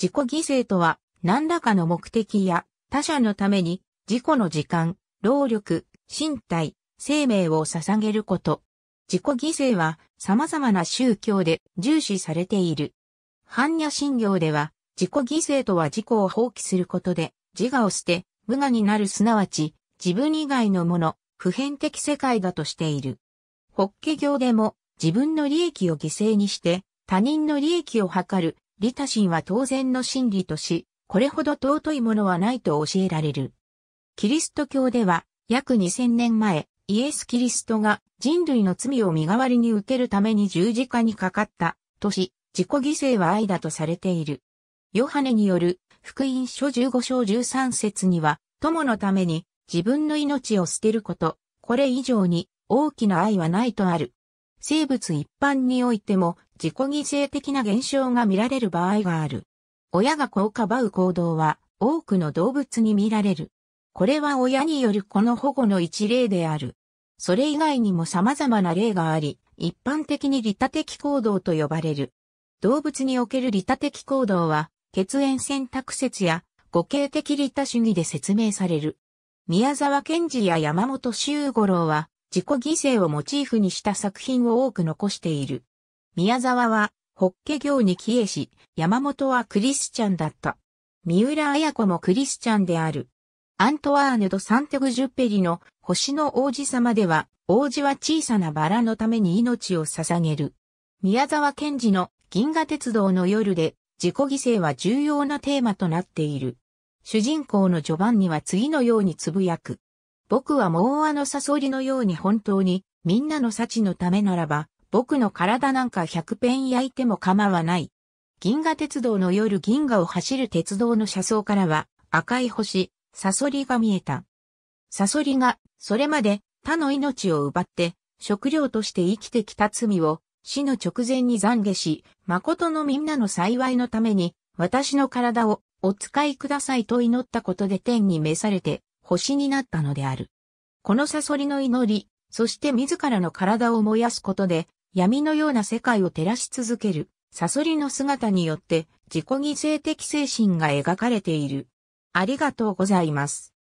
自己犠牲とは、何らかの目的や他者のために自己の時間、労力、身体、生命を捧げること。自己犠牲は様々な宗教で重視されている。般若心経では、自己犠牲とは自己を放棄することで、自我を捨て、無我になるすなわち、自分以外のもの、普遍的世界だとしている。法華経でも、自分の利益を犠牲にして、他人の利益を図る利他心は当然の真理とし、これほど尊いものはないと教えられる。キリスト教では、約2000年前、イエス・キリストが人類の罪を身代わりに受けるために十字架にかかったとし、自己犠牲は愛だとされている。ヨハネによる福音書15章13節には、友のために自分の命を捨てること、これ以上に大きな愛はないとある。生物一般においても自己犠牲的な現象が見られる場合がある。親が子をかばう行動は多くの動物に見られる。これは親による子の保護の一例である。それ以外にも様々な例があり、一般的に利他的行動と呼ばれる。動物における利他的行動は、血縁選択説や語形的利他主義で説明される。宮沢賢治や山本周五郎は、自己犠牲をモチーフにした作品を多く残している。宮沢は、ホッケ行に帰依し、山本はクリスチャンだった。三浦綾子もクリスチャンである。アントワーヌ・ド・サンテグジュッペリの星の王子様では、王子は小さなバラのために命を捧げる。宮沢賢治の銀河鉄道の夜で自己犠牲は重要なテーマとなっている。主人公の序盤には次のようにつぶやく。僕はもうあのサソリのように本当に、みんなの幸のためならば、僕の体なんか100ペン焼いても構わない。銀河鉄道の夜銀河を走る鉄道の車窓からは、赤い星、サソリが見えた。サソリが、それまで、他の命を奪って、食料として生きてきた罪を、死の直前に懺悔し、誠のみんなの幸いのために、私の体を、お使いくださいと祈ったことで天に召されて、星になったのである。このサソリの祈り、そして自らの体を燃やすことで、闇のような世界を照らし続ける、サソリの姿によって、自己犠牲的精神が描かれている。ありがとうございます。